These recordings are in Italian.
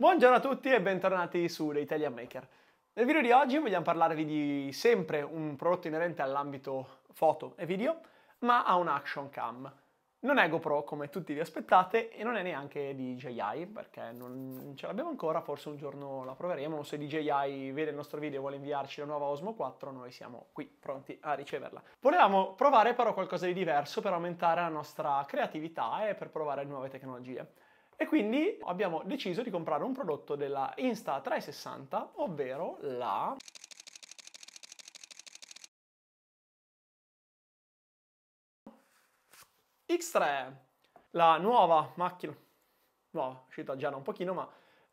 Buongiorno a tutti e bentornati su The Italian Maker. Nel video di oggi vogliamo parlarvi di sempre un prodotto inerente all'ambito foto e video, ma ha un action cam. Non è GoPro come tutti vi aspettate e non è neanche DJI perché non ce l'abbiamo ancora, forse un giorno la proveremo, se DJI vede il nostro video e vuole inviarci la nuova Osmo 4 noi siamo qui pronti a riceverla. Volevamo provare però qualcosa di diverso per aumentare la nostra creatività e per provare nuove tecnologie e quindi abbiamo deciso di comprare un prodotto della Insta360, ovvero la X3, la nuova macchina, nuova, uscita già da un pochino, ma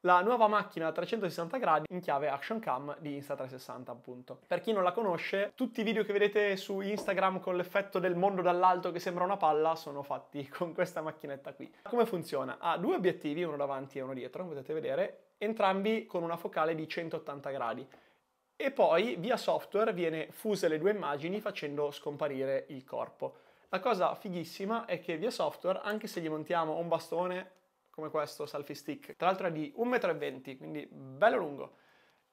la nuova macchina a 360 gradi in chiave Action Cam di Insta360 appunto. Per chi non la conosce, tutti i video che vedete su Instagram con l'effetto del mondo dall'alto che sembra una palla sono fatti con questa macchinetta qui. Come funziona? Ha due obiettivi, uno davanti e uno dietro, come potete vedere, entrambi con una focale di 180 gradi. E poi via software viene fuse le due immagini facendo scomparire il corpo. La cosa fighissima è che via software, anche se gli montiamo un bastone, come questo selfie stick, tra l'altro è di 1,20 m, quindi bello lungo,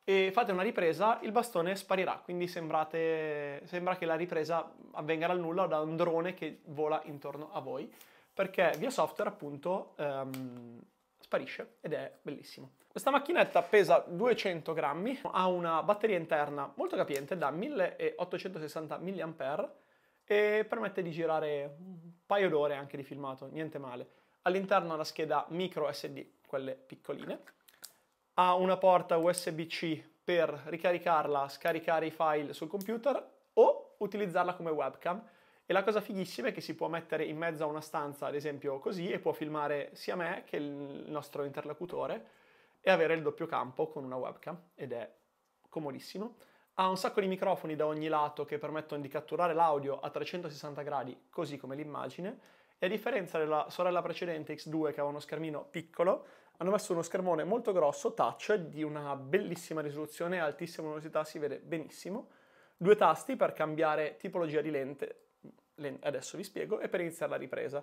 e fate una ripresa, il bastone sparirà, quindi sembrate, sembra che la ripresa avvenga dal nulla da un drone che vola intorno a voi, perché via software appunto ehm, sparisce ed è bellissimo. Questa macchinetta pesa 200 grammi, ha una batteria interna molto capiente da 1860 mAh e permette di girare un paio d'ore anche di filmato, niente male all'interno ha una scheda micro SD, quelle piccoline, ha una porta USB-C per ricaricarla, scaricare i file sul computer o utilizzarla come webcam. E la cosa fighissima è che si può mettere in mezzo a una stanza, ad esempio così, e può filmare sia me che il nostro interlocutore e avere il doppio campo con una webcam ed è comodissimo. Ha un sacco di microfoni da ogni lato che permettono di catturare l'audio a 360 gradi, così come l'immagine, e a differenza della sorella precedente X2 che aveva uno schermino piccolo, hanno messo uno schermone molto grosso, touch, di una bellissima risoluzione, altissima luminosità, si vede benissimo, due tasti per cambiare tipologia di lente, adesso vi spiego, e per iniziare la ripresa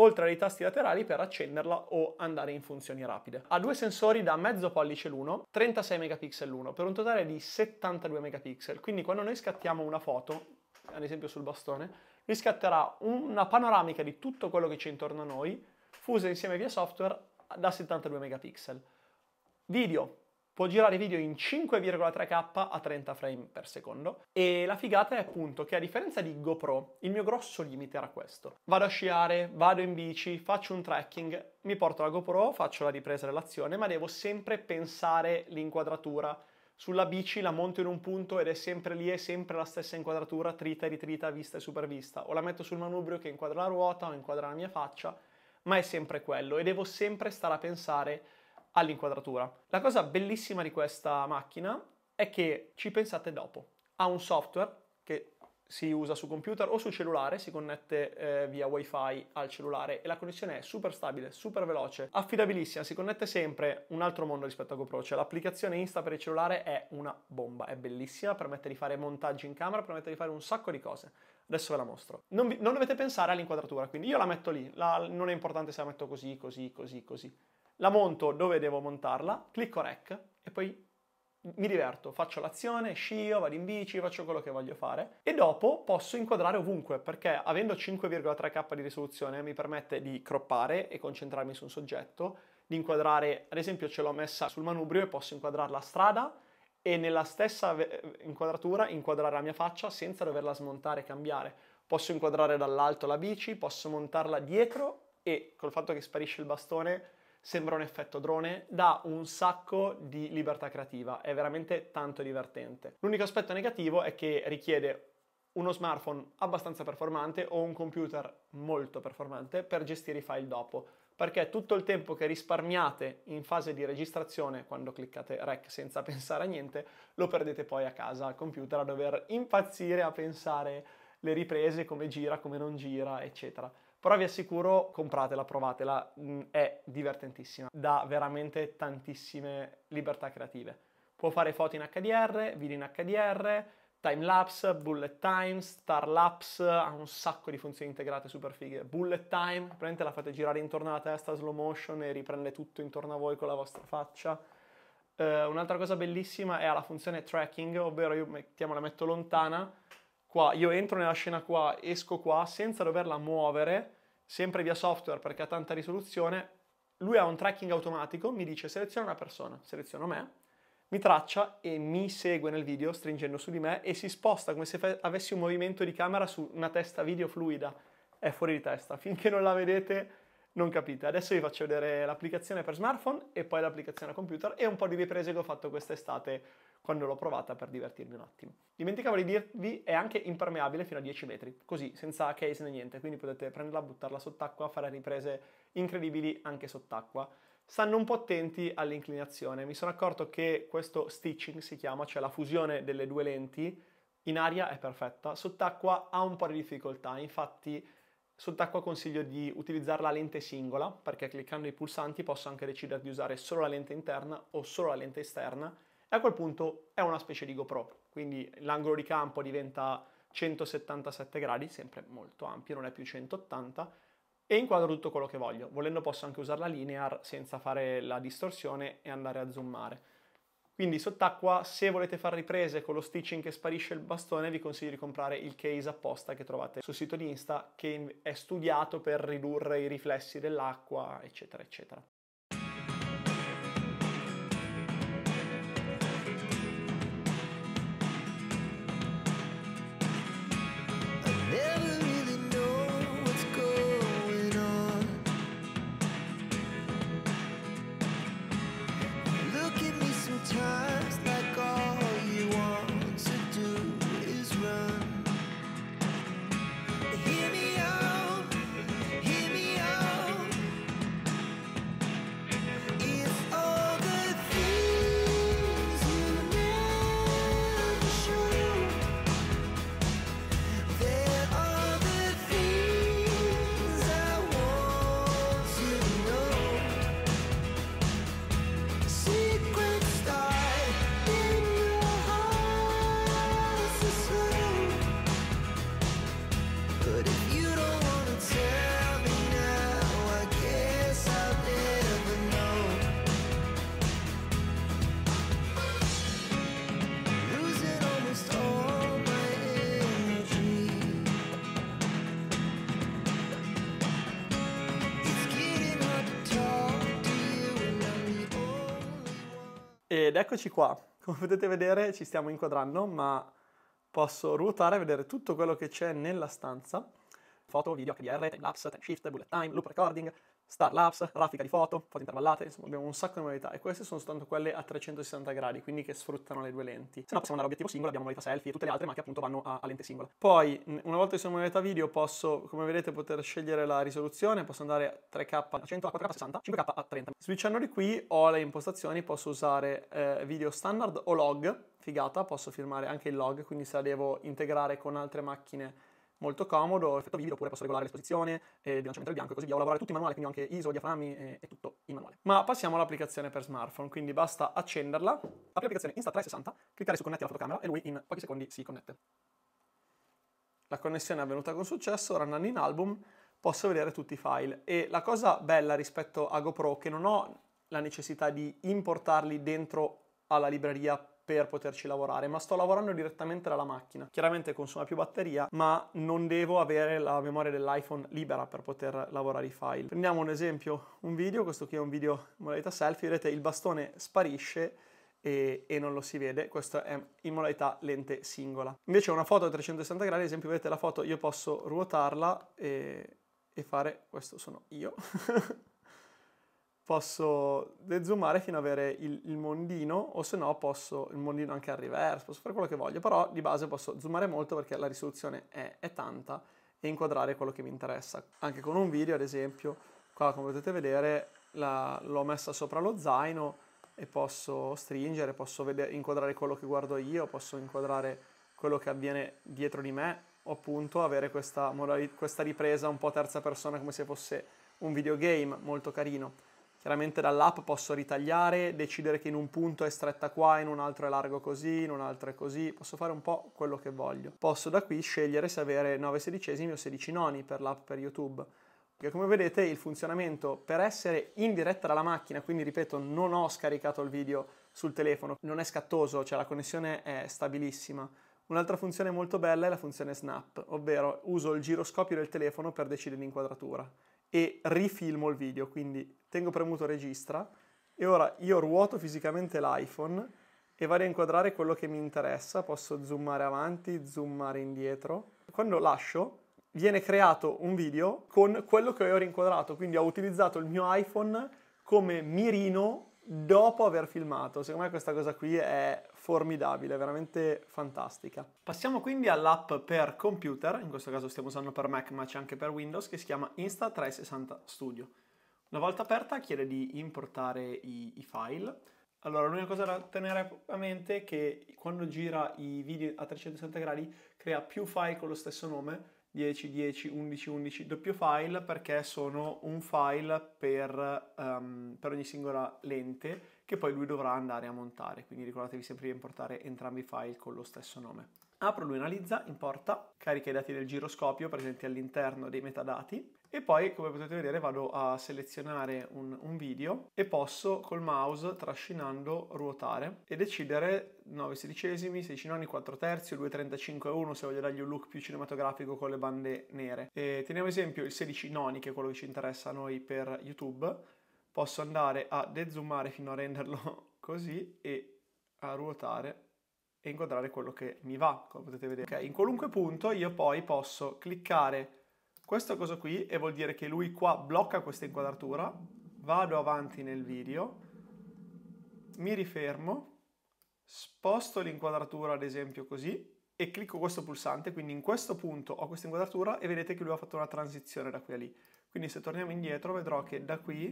oltre ai tasti laterali per accenderla o andare in funzioni rapide. Ha due sensori da mezzo pollice l'uno, 36 megapixel l'uno, per un totale di 72 megapixel, quindi quando noi scattiamo una foto, ad esempio sul bastone, riscatterà una panoramica di tutto quello che c'è intorno a noi, fusa insieme via software da 72 megapixel. Video, può girare video in 5,3K a 30 frame per secondo e la figata è appunto che a differenza di GoPro il mio grosso limite era questo. Vado a sciare, vado in bici, faccio un trekking, mi porto la GoPro, faccio la ripresa dell'azione, ma devo sempre pensare l'inquadratura, sulla bici la monto in un punto ed è sempre lì, è sempre la stessa inquadratura, trita e ritrita, vista e supervista. O la metto sul manubrio che inquadra la ruota o inquadra la mia faccia, ma è sempre quello e devo sempre stare a pensare all'inquadratura. La cosa bellissima di questa macchina è che ci pensate dopo. Ha un software che si usa su computer o su cellulare, si connette eh, via wifi al cellulare e la connessione è super stabile, super veloce, affidabilissima, si connette sempre un altro mondo rispetto a GoPro, cioè l'applicazione Insta per il cellulare è una bomba, è bellissima, permette di fare montaggi in camera, permette di fare un sacco di cose. Adesso ve la mostro. Non, vi, non dovete pensare all'inquadratura, quindi io la metto lì, la, non è importante se la metto così, così, così, così. La monto dove devo montarla, clicco rec e poi mi diverto, faccio l'azione, scio, vado in bici, faccio quello che voglio fare e dopo posso inquadrare ovunque perché avendo 5,3K di risoluzione mi permette di croppare e concentrarmi su un soggetto, di inquadrare, ad esempio ce l'ho messa sul manubrio e posso inquadrare la strada e nella stessa inquadratura inquadrare la mia faccia senza doverla smontare e cambiare. Posso inquadrare dall'alto la bici, posso montarla dietro e col fatto che sparisce il bastone sembra un effetto drone, dà un sacco di libertà creativa, è veramente tanto divertente. L'unico aspetto negativo è che richiede uno smartphone abbastanza performante o un computer molto performante per gestire i file dopo, perché tutto il tempo che risparmiate in fase di registrazione quando cliccate rec senza pensare a niente, lo perdete poi a casa al computer a dover impazzire a pensare le riprese, come gira, come non gira, eccetera. Però vi assicuro, compratela, provatela, mm, è divertentissima, dà veramente tantissime libertà creative. Può fare foto in HDR, video in HDR, timelapse, bullet time, starlapse, ha un sacco di funzioni integrate super fighe. Bullet time, praticamente la fate girare intorno alla testa, slow motion e riprende tutto intorno a voi con la vostra faccia. Uh, un'altra cosa bellissima è la funzione tracking, ovvero io mettiamo, la metto lontana, qua, io entro nella scena qua, esco qua, senza doverla muovere, sempre via software perché ha tanta risoluzione, lui ha un tracking automatico, mi dice seleziona una persona, seleziono me, mi traccia e mi segue nel video stringendo su di me e si sposta come se fe- avessi un movimento di camera su una testa video fluida. È fuori di testa, finché non la vedete non capite. Adesso vi faccio vedere l'applicazione per smartphone e poi l'applicazione a computer e un po' di riprese che ho fatto quest'estate quando l'ho provata per divertirmi un attimo. Dimenticavo di dirvi, è anche impermeabile fino a 10 metri, così, senza case né niente, quindi potete prenderla, buttarla sott'acqua, fare riprese incredibili anche sott'acqua. Stanno un po' attenti all'inclinazione, mi sono accorto che questo stitching si chiama, cioè la fusione delle due lenti, in aria è perfetta, sott'acqua ha un po' di difficoltà, infatti sott'acqua consiglio di utilizzare la lente singola, perché cliccando i pulsanti posso anche decidere di usare solo la lente interna o solo la lente esterna, e a quel punto è una specie di GoPro, quindi l'angolo di campo diventa 177 gradi, sempre molto ampio, non è più 180, e inquadro tutto quello che voglio. Volendo posso anche usare la linear senza fare la distorsione e andare a zoomare. Quindi sott'acqua, se volete fare riprese con lo stitching che sparisce il bastone, vi consiglio di comprare il case apposta che trovate sul sito di Insta, che è studiato per ridurre i riflessi dell'acqua, eccetera, eccetera. Ed eccoci qua. Come potete vedere ci stiamo inquadrando, ma posso ruotare e vedere tutto quello che c'è nella stanza. Foto, video, HDR, time lapse, time shift, bullet time, loop recording, star lapse, grafica di foto, foto intervallate, insomma abbiamo un sacco di modalità e queste sono soltanto quelle a 360 gradi, quindi che sfruttano le due lenti. Se no possiamo andare a obiettivo singolo, abbiamo modalità selfie e tutte le altre ma che appunto vanno a, a lente singola. Poi una volta che sono in modalità video posso, come vedete, poter scegliere la risoluzione, posso andare a 3K a 100, a 4K a 60, 5K a 30. Switchando di qui ho le impostazioni, posso usare eh, video standard o log, figata, posso firmare anche il log, quindi se la devo integrare con altre macchine molto comodo, effetto vivido, oppure posso regolare l'esposizione, eh, bilanciamento del bianco e così via. Ho lavorato tutto in manuale, quindi ho anche ISO, diaframmi e, e tutto in manuale. Ma passiamo all'applicazione per smartphone, quindi basta accenderla, apri l'applicazione Insta360, cliccare su connetti alla fotocamera e lui in pochi secondi si connette. La connessione è avvenuta con successo, ora andando in album posso vedere tutti i file e la cosa bella rispetto a GoPro è che non ho la necessità di importarli dentro alla libreria per poterci lavorare, ma sto lavorando direttamente dalla macchina. Chiaramente consuma più batteria, ma non devo avere la memoria dell'iPhone libera per poter lavorare i file. Prendiamo un esempio, un video, questo qui è un video in modalità selfie, vedete il bastone sparisce e, e, non lo si vede, questo è in modalità lente singola. Invece una foto a 360 gradi, ad esempio vedete la foto, io posso ruotarla e, e fare, questo sono io, posso zoomare fino ad avere il, il mondino o se no posso il mondino anche al reverse, posso fare quello che voglio, però di base posso zoomare molto perché la risoluzione è, è tanta e inquadrare quello che mi interessa. Anche con un video ad esempio, qua come potete vedere la, l'ho messa sopra lo zaino e posso stringere, posso vedere, inquadrare quello che guardo io, posso inquadrare quello che avviene dietro di me o appunto avere questa, questa ripresa un po' terza persona come se fosse un videogame molto carino. Chiaramente dall'app posso ritagliare, decidere che in un punto è stretta qua, in un altro è largo così, in un altro è così, posso fare un po' quello che voglio. Posso da qui scegliere se avere 9 sedicesimi o 16 noni per l'app per YouTube. Perché come vedete il funzionamento per essere in diretta dalla macchina, quindi ripeto non ho scaricato il video sul telefono, non è scattoso, cioè la connessione è stabilissima. Un'altra funzione molto bella è la funzione snap, ovvero uso il giroscopio del telefono per decidere l'inquadratura e rifilmo il video, quindi tengo premuto registra e ora io ruoto fisicamente l'iPhone e vado a inquadrare quello che mi interessa, posso zoomare avanti, zoomare indietro. Quando lascio viene creato un video con quello che ho rinquadrato, quindi ho utilizzato il mio iPhone come mirino dopo aver filmato. Secondo me questa cosa qui è formidabile, veramente fantastica. Passiamo quindi all'app per computer, in questo caso stiamo usando per Mac ma c'è anche per Windows, che si chiama Insta360 Studio. Una volta aperta chiede di importare i, i file. Allora, l'unica cosa da tenere a mente è che quando gira i video a 360 gradi crea più file con lo stesso nome 10, 10, 11, 11 doppio file perché sono un file per, um, per ogni singola lente che poi lui dovrà andare a montare, quindi ricordatevi sempre di importare entrambi i file con lo stesso nome apro l'analizza in porta, carica i dati del giroscopio presenti all'interno dei metadati e poi come potete vedere vado a selezionare un, un, video e posso col mouse trascinando ruotare e decidere 9 sedicesimi, 16 noni, 4 terzi, 2 35 1 se voglio dargli un look più cinematografico con le bande nere. E teniamo esempio il 16 noni che è quello che ci interessa a noi per YouTube, posso andare a dezoomare fino a renderlo così e a ruotare e inquadrare quello che mi va, come potete vedere. Okay, in qualunque punto io poi posso cliccare questa cosa qui e vuol dire che lui qua blocca questa inquadratura, vado avanti nel video, mi rifermo, sposto l'inquadratura ad esempio così e clicco questo pulsante, quindi in questo punto ho questa inquadratura e vedete che lui ha fatto una transizione da qui a lì. Quindi se torniamo indietro vedrò che da qui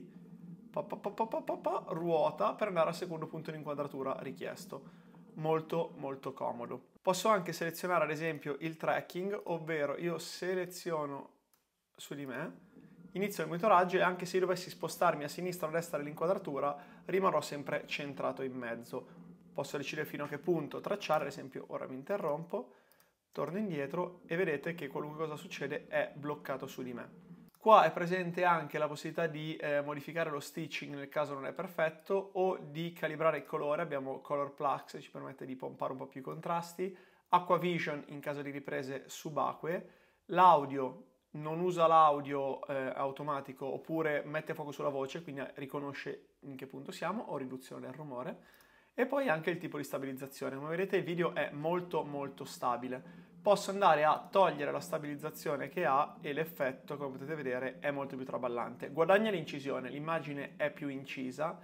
pa, pa, pa, ruota per andare al secondo punto di inquadratura richiesto molto molto comodo. Posso anche selezionare ad esempio il tracking, ovvero io seleziono su di me, inizio il monitoraggio e anche se io dovessi spostarmi a sinistra o a destra dell'inquadratura rimarrò sempre centrato in mezzo. Posso decidere fino a che punto tracciare, ad esempio ora mi interrompo, torno indietro e vedete che qualunque cosa succede è bloccato su di me. Qua è presente anche la possibilità di eh, modificare lo stitching nel caso non è perfetto o di calibrare il colore, abbiamo Color Plux, che ci permette di pompare un po' più i contrasti, Aqua Vision in caso di riprese subacquee, l'audio non usa l'audio eh, automatico oppure mette fuoco sulla voce, quindi riconosce in che punto siamo o riduzione del rumore e poi anche il tipo di stabilizzazione. Come vedete il video è molto molto stabile, posso andare a togliere la stabilizzazione che ha e l'effetto, come potete vedere, è molto più traballante. Guadagna l'incisione, l'immagine è più incisa,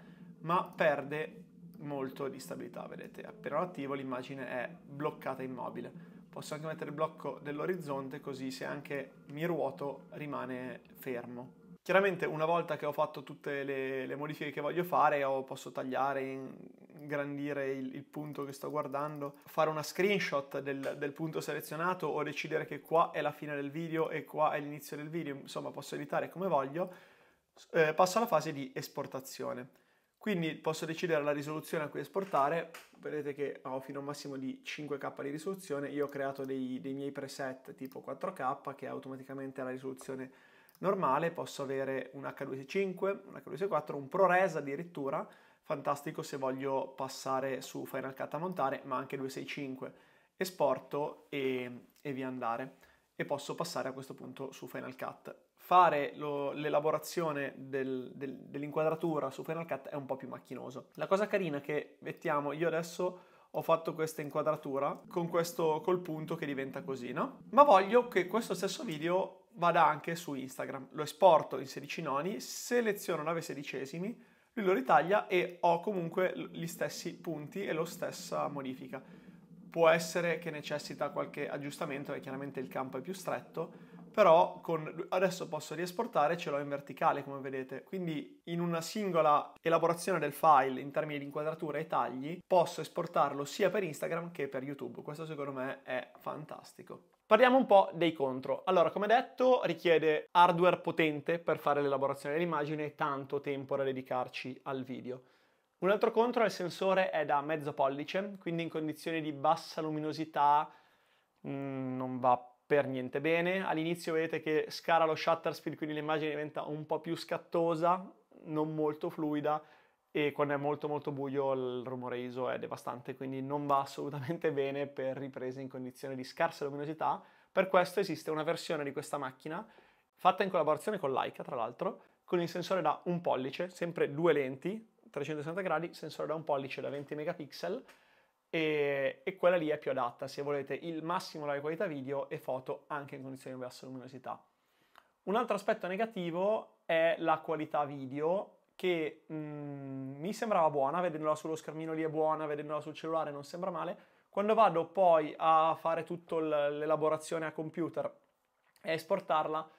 ma perde molto di stabilità, vedete, appena l'attivo l'immagine è bloccata immobile. Posso anche mettere il blocco dell'orizzonte così se anche mi ruoto rimane fermo. Chiaramente una volta che ho fatto tutte le, le modifiche che voglio fare, posso tagliare, ingrandire il, il, punto che sto guardando, fare una screenshot del, del, punto selezionato o decidere che qua è la fine del video e qua è l'inizio del video, insomma posso editare come voglio, eh, passo alla fase di esportazione. Quindi posso decidere la risoluzione a cui esportare, vedete che ho fino a un massimo di 5K di risoluzione, io ho creato dei, dei miei preset tipo 4K che automaticamente ha la risoluzione normale posso avere un H265, un H264, un ProRes addirittura, fantastico se voglio passare su Final Cut a montare, ma anche 265, esporto e, e via andare. E posso passare a questo punto su Final Cut. Fare lo, l'elaborazione del, del, dell'inquadratura su Final Cut è un po' più macchinoso. La cosa carina è che mettiamo, io adesso ho fatto questa inquadratura con questo col punto che diventa così, no? Ma voglio che questo stesso video vada anche su Instagram. Lo esporto in 16 noni, seleziono 9 sedicesimi, lui lo ritaglia e ho comunque gli stessi punti e la stessa modifica. Può essere che necessita qualche aggiustamento, perché chiaramente il campo è più stretto, però con... adesso posso riesportare, ce l'ho in verticale come vedete, quindi in una singola elaborazione del file in termini di inquadratura e tagli posso esportarlo sia per Instagram che per YouTube, questo secondo me è fantastico. Parliamo un po' dei contro. Allora, come detto, richiede hardware potente per fare l'elaborazione dell'immagine e tanto tempo da dedicarci al video. Un altro contro è il sensore è da mezzo pollice, quindi in condizioni di bassa luminosità mh, mm, non va per niente bene. All'inizio vedete che scala lo shutter speed, quindi l'immagine diventa un po' più scattosa, non molto fluida, e quando è molto molto buio il rumore ISO è devastante, quindi non va assolutamente bene per riprese in condizioni di scarsa luminosità. Per questo esiste una versione di questa macchina fatta in collaborazione con Leica, tra l'altro, con il sensore da un pollice, sempre due lenti, 360 gradi, sensore da un pollice da 20 megapixel e, e quella lì è più adatta se volete il massimo della qualità video e foto anche in condizioni di bassa luminosità. Un altro aspetto negativo è la qualità video che mh, mm, mi sembrava buona, vedendola sullo schermino lì è buona, vedendola sul cellulare non sembra male. Quando vado poi a fare tutta l'elaborazione a computer e esportarla,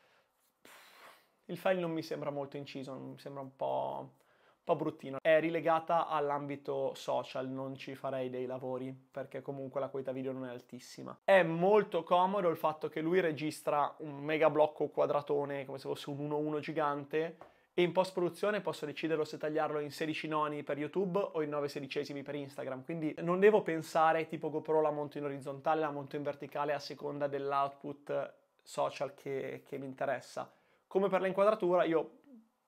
il file non mi sembra molto inciso, mi sembra un po', un po' bruttino. È rilegata all'ambito social, non ci farei dei lavori perché comunque la qualità video non è altissima. È molto comodo il fatto che lui registra un megablocco quadratone come se fosse un 1.1 gigante e in post produzione posso deciderlo se tagliarlo in 16 noni per YouTube o in 9 sedicesimi per Instagram, quindi non devo pensare tipo GoPro la monto in orizzontale, la monto in verticale a seconda dell'output social che, che mi interessa. Come per l'inquadratura io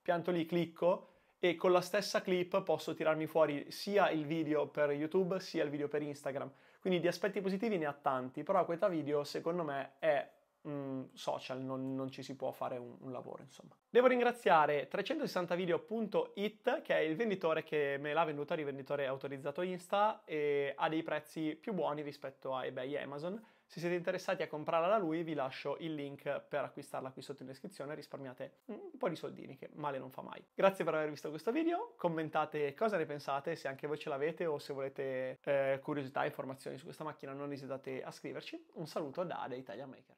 pianto lì, clicco e con la stessa clip posso tirarmi fuori sia il video per YouTube sia il video per Instagram. Quindi di aspetti positivi ne ha tanti, però la qualità video secondo me è Mm, social, non, non, ci si può fare un, un lavoro, insomma. Devo ringraziare 360video.it, che è il venditore che me l'ha venduta, rivenditore autorizzato Insta, e ha dei prezzi più buoni rispetto a eBay e Amazon. Se siete interessati a comprarla da lui, vi lascio il link per acquistarla qui sotto in descrizione. Risparmiate un po' di soldini, che male non fa mai. Grazie per aver visto questo video. Commentate cosa ne pensate, se anche voi ce l'avete o se volete eh, curiosità informazioni su questa macchina, non esitate a scriverci. Un saluto da The Italian Maker.